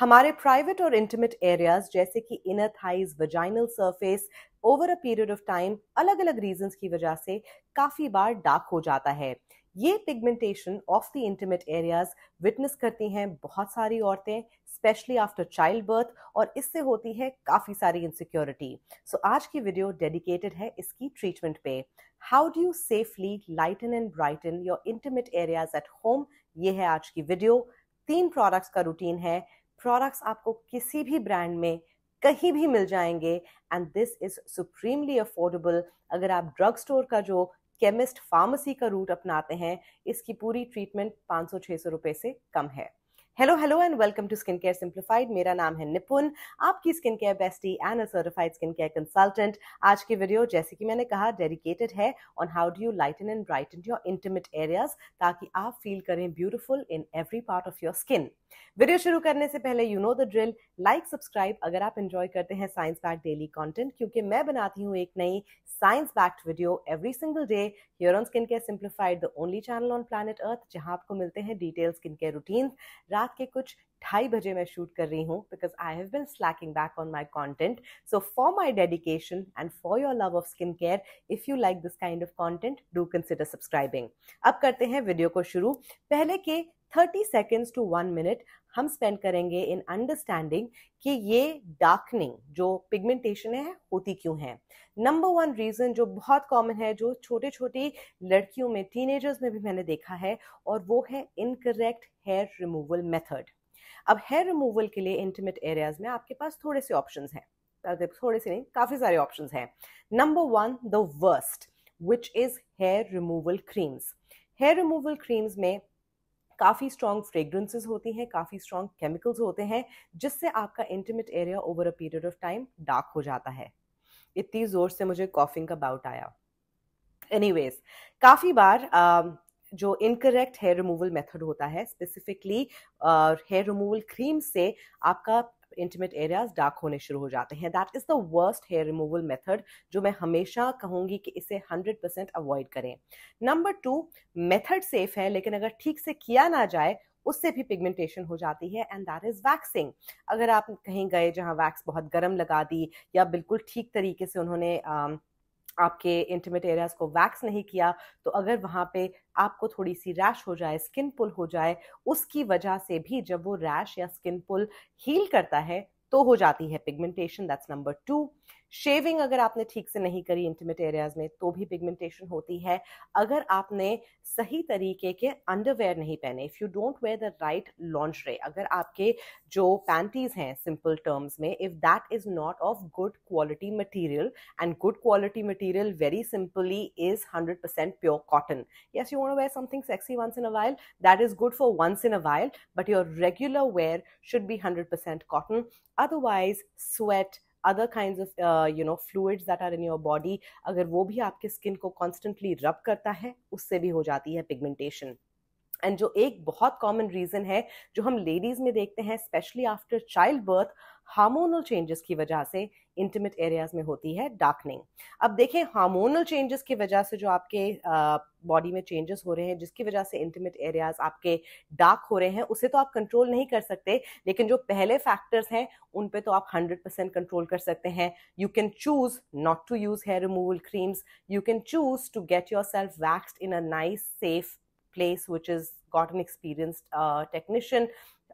हमारे प्राइवेट और intimate areas जैसे कि inner thighs vaginal surface over a period of time अलग अलग रीजंस की वजह से काफ़ी बार डार्क हो जाता है ये pigmentation of the intimate areas witness करती हैं बहुत सारी औरतें स्पेशली आफ्टर चाइल्ड बर्थ और इससे होती है काफ़ी सारी इनसिक्योरिटी सो so, आज की वीडियो डेडिकेटेड है इसकी ट्रीटमेंट पे how do you safely lighten and brighten your intimate areas at home ये है आज की वीडियो तीन प्रोडक्ट्स का रूटीन है प्रोडक्ट्स आपको किसी भी ब्रांड में कहीं भी मिल जाएंगे and this is supremely affordable अगर आप ड्रग स्टोर का जो केमिस्ट फार्मेसी का रूट अपनाते हैं इसकी पूरी ट्रीटमेंट 500-600 रुपए से कम है hello hello and welcome to skin care simplified मेरा नाम है निपुन आपकी skin care bestie and a certified skin care consultant आज की वीडियो जैसे कि मैंने कहा डेडिकेटेड है on how do you lighten and brighten your intimate areas ताकि आप फील करें beautiful in every part of your skin video शुरू करने से पहले you know the drill like subscribe अगर आप इंजॉय करते हैं साइंस बैक डेली कॉन्टेंट क्योंकि मैं बनाती हूँ एक नई science backed video every single day here on skin care simplified the only channel on planet earth जहां आपको मिलते हैं डिटेल स्किन केयर रूटीन रात रात के कुछ ढाई बजे मैं शूट कर रही हूँ because I have been slacking back on my content so for my dedication and for your love of skin care if you like this kind of content do consider subscribing अब करते हैं video को शुरू पहले के thirty seconds to one minute हम spend करेंगे in understanding कि ये डार्कनिंग जो पिगमेंटेशन है होती क्यों है नंबर वन रीज़न जो बहुत कॉमन है जो छोटे छोटी लड़कियों में टीनेजर्स में भी मैंने देखा है और वो है इनकरेक्ट हेयर रिमूवल मेथड अब हेयर रिमूवल के लिए इंटीमेट एरियाज में आपके पास थोड़े से ऑप्शन हैं थोड़े से नहीं काफ़ी सारे ऑप्शन हैं number one the worst which is hair removal creams hair removal creams में काफ़ी स्ट्रॉन्ग फ्रेग्रेंसेज होती हैं काफ़ी स्ट्रॉन्ग केमिकल्स होते हैं जिससे आपका intimate area over a period of time dark हो जाता है इतनी ज़ोर से मुझे कॉफिंग का बाउट आया एनीवेज काफ़ी बार uh, जो इनकरेक्ट हेयर रिमूवल मेथड होता है स्पेसिफिकली हेयर रिमूवल क्रीम से आपका इंटीमेट एरियाज डार्क होने शुरू हो जाते हैं that is the worst hair removal method जो मैं हमेशा कहूंगी कि इसे 100 परसेंट अवॉइड करें नंबर टू मेथड सेफ है लेकिन अगर ठीक से किया ना जाए उससे भी पिगमेंटेशन हो जाती है एंड दैट इज़ वैक्सिंग अगर आप कहीं गए जहाँ वैक्स बहुत गर्म लगा दी या बिल्कुल ठीक तरीके से उन्होंने uh, आपके इंटीमेट एरियाज को वैक्स नहीं किया तो अगर वहाँ पे आपको थोड़ी सी रैश हो जाए स्किन पुल हो जाए उसकी वजह से भी जब वो रैश या स्किन पुल हील करता है तो हो जाती है pigmentation that's number two shaving अगर आपने ठीक से नहीं करी इंटीमेट एरियाज में तो भी पिगमेंटेशन होती है अगर आपने सही तरीके के अंडरवेयर नहीं पहने if you don't wear the right lingerie अगर आपके जो पैंटीज हैं सिंपल टर्म्स में if that is not of good quality material and good quality material very simply is hundred percent pure cotton yes you wear something sexy once in a while that is good for once in a while but your regular wear should be hundred percent cotton otherwise sweat other kind of you know fluids that are in your body अगर वो भी आपके skin को constantly रब करता है उससे भी हो जाती है पिगमेंटेशन एंड जो एक बहुत कॉमन रीज़न है जो हम लेडीज़ में देखते हैं especially after child birth hormonal changes की वजह से इंटीमेट एरियाज में होती है डार्कनिंग अब देखें हार्मोनल चेंजेस की वजह से जो आपके बॉडी में चेंजेस हो रहे हैं जिसकी वजह से इंटीमेट एरियाज आपके डार्क हो रहे हैं उसे तो आप कंट्रोल नहीं कर सकते लेकिन जो पहले फैक्टर्स हैं उन पे तो आप 100 परसेंट कंट्रोल कर सकते हैं you can choose not to use hair removal creams you can choose to get yourself waxed in a nice safe place which has got an experienced uh, technician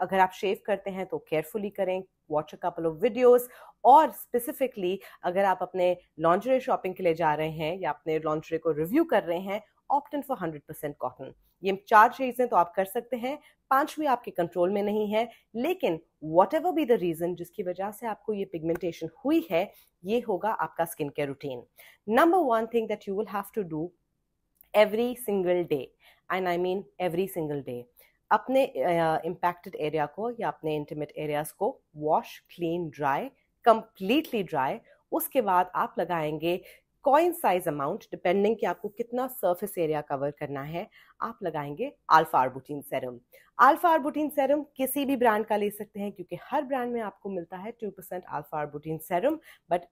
अगर आप शेव करते हैं तो carefully करें watch a couple of videos और specifically अगर आप अपने लॉन्ड्रे शॉपिंग के लिए जा रहे हैं या अपने लॉन्ड्रे को रिव्यू कर रहे हैं opt for hundred percent cotton ये चार चीज़ें तो आप कर सकते हैं पांचवी आपके कंट्रोल में नहीं है लेकिन whatever be the reason जिसकी वजह से आपको ये पिगमेंटेशन हुई है ये होगा आपका skin care routine number one thing that you will have to do every single day and I mean every single day अपने इम्पैक्टेड एरिया को या अपने इंटीमेट एरियाज को wash clean dry completely dry उसके बाद आप लगाएंगे कॉइन साइज अमाउंट डिपेंडिंग कि आपको कितना सरफेस एरिया कवर करना है आप लगाएंगे alpha arbutin serum alpha arbutin serum किसी भी ब्रांड का ले सकते हैं क्योंकि हर ब्रांड में आपको मिलता है two percent alpha arbutin serum but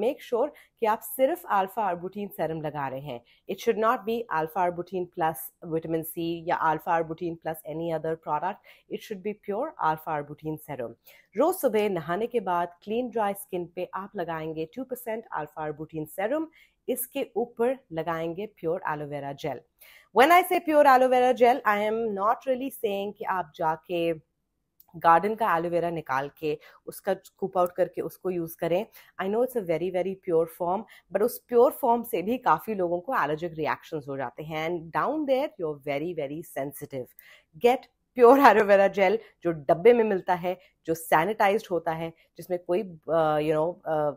make sure कि आप सिर्फ अल्फा आरबुटीन सेरम लगा रहे हैं it should not be alpha arbutin plus vitamin C or alpha arbutin plus any other product it should be pure alpha arbutin serum रोज सुबह नहाने के बाद क्लीन ड्राई स्किन पे आप लगाएंगे two percent alpha arbutin serum इसके ऊपर लगाएंगे pure aloe vera gel when I say pure aloe vera gel I am not really saying कि आप जाके गार्डन का एलोवेरा निकाल के उसका स्कूप आउट करके उसको यूज़ करें I know it's a very very pure form but उस प्योर फॉर्म से भी काफ़ी लोगों को एलर्जिक रिएक्शंस हो जाते हैं and down there you are very very sensitive get pure aloe vera gel जो डब्बे में मिलता है जो सैनिटाइज होता है जिसमें कोई you uh, know uh,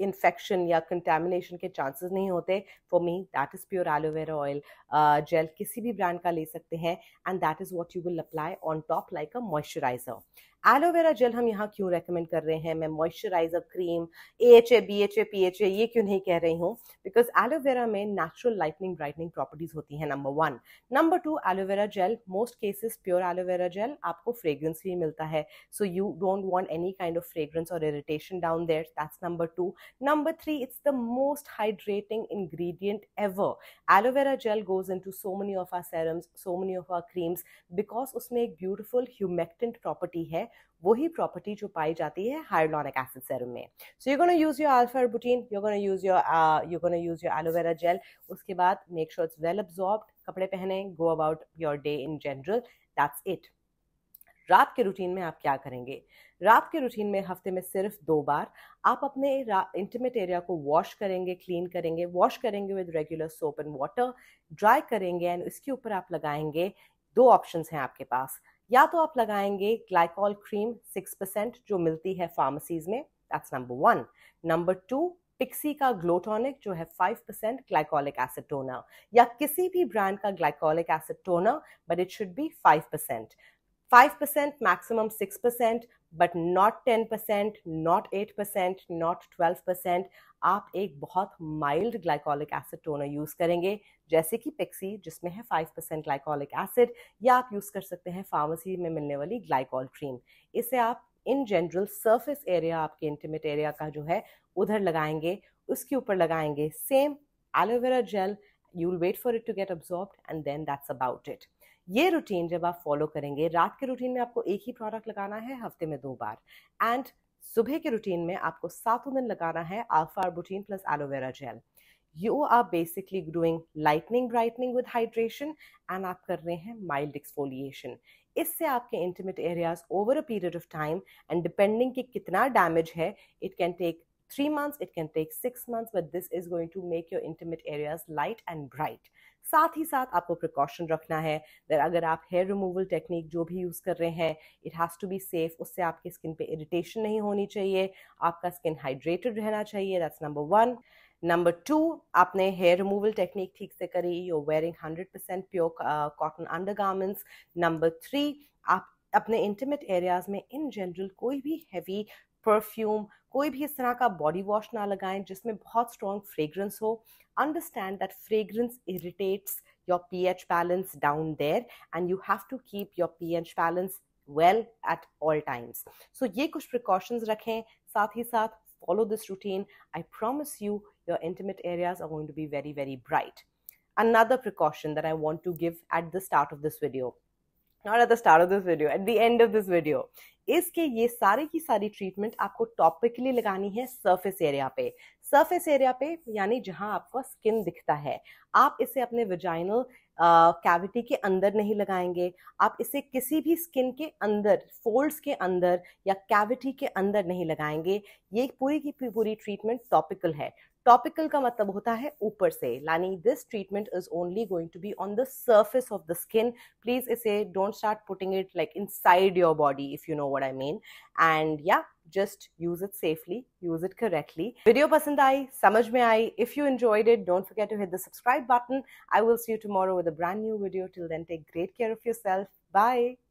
infection या कंटेमिनेशन के चांसेस नहीं होते for me that is pure aloe vera oil gel किसी भी ब्रांड का ले सकते हैं and that is what you will apply on top like a moisturizer aloe vera gel हम यहाँ क्यों रेकमेंड कर रहे हैं मैं moisturizer cream A H A B H A P H A ये क्यों नहीं कह रही हूँ बिकॉज एलोवेरा में नेचुरल लाइटनिंग ब्राइटनिंग प्रॉपर्टीज होती हैं number one number two aloe vera gel most cases pure aloe vera gel आपको फ्रेग्रेंस भी मिलता है so you don't want any kind of fragrance और irritation down there that's number two number three it's the most hydrating ingredient ever aloe vera gel goes into so many of our serums so many of our creams because उसमें एक beautiful humectant property है वही property जो पाई जाती है hyaluronic acid serum में so you gonna use your alpha arbutin you gonna use your you gonna use your aloe vera gel उसके बाद make sure it's well absorbed कपड़े पहने go about your day in general that's it रात के routine में आप क्या करेंगे रात के रूटीन में हफ्ते में सिर्फ दो बार आप अपने इंटीमेट एरिया को वॉश करेंगे क्लीन करेंगे वॉश करेंगे with regular soap and water dry करेंगे एंड इसके ऊपर आप लगाएंगे दो ऑप्शंस हैं आपके पास या तो आप लगाएंगे ग्लाइकॉल क्रीम सिक्स परसेंट जो मिलती है फार्मेसीज में that's number one number two Pixi का ग्लोटोनिक जो है five percent glycolic acid toner या किसी भी ब्रांड का glycolic acid toner but it should be five percent five percent maximum six percent but not ten percent not eight percent not twelve percent आप एक बहुत mild glycolic acid toner use करेंगे जैसे कि पेक्सी जिसमें है फाइव परसेंट ग्लाइकोलिक एसिड या आप यूज़ कर सकते हैं फार्मेसी में मिलने वाली ग्लाइकॉल क्रीम इसे आप इन जनरल सरफेस एरिया आपके इंटीमेट एरिया का जो है उधर लगाएंगे उसके ऊपर लगाएंगे same aloe vera gel you will wait for it to get absorb and then that's about it ये रूटीन जब आप फॉलो करेंगे रात के रूटीन में आपको एक ही प्रोडक्ट लगाना है हफ्ते में दो बार एंड सुबह के रूटीन में आपको सातों दिन लगाना है alpha arbutin plus aloe vera gel you are basically doing lightening brightening with hydration and आप कर रहे हैं माइल्ड एक्सफोलिएशन इससे आपके intimate areas over a period of time and depending कि कितना डैमेज है it can take three months, it can take six months, but this is going to make your intimate areas light and bright. साथ ही साथ आपको precaution रखना है दर अगर आप हेयर रिमूवल टेक्निक जो भी यूज़ कर रहे हैं it has to be safe उससे आपकी स्किन पे इरिटेशन नहीं होनी चाहिए आपका स्किन हाइड्रेटेड रहना चाहिए that's number one number two आपने हेयर रिमूवल टेक्निक ठीक से करी you wearing hundred percent pure cotton undergarments number three आप अपने इंटीमेट एरियाज में इन जनरल कोई भी हैवी परफ्यूम कोई भी इस तरह का बॉडी वॉश ना लगाएं जिसमें बहुत स्ट्रॉन्ग फ्रेगरेंस हो understand that fragrance irritates your P H balance down there and you have to keep your P H balance well at all times so ये कुछ प्रिकॉशंस रखें साथ ही साथ follow this routine I promise you your intimate areas are going to be very very bright another precaution that I want to give at the start of this video not at the start of this video at the end of this video इसके ये सारे की सारी treatment आपको topically लगानी है surface area पे surface area पे यानी जहां आपका स्किन दिखता है आप इसे अपने विजाइनल कैविटी uh, के अंदर नहीं लगाएंगे आप इसे किसी भी स्किन के अंदर फोल्ड्स के अंदर या कैविटी के अंदर नहीं लगाएंगे ये पूरी की पूरी ट्रीटमेंट टॉपिकल है टॉपिकल का मतलब होता है ऊपर से यानी this treatment is only going to be on the surface of the skin please इसे don't start putting it like inside your body if you know what I mean and या just use it safely use it correctly video पसंद आई समझ में आई if you enjoyed it don't forget to hit the subscribe button I will see you tomorrow with a brand new video till then take great care of yourself bye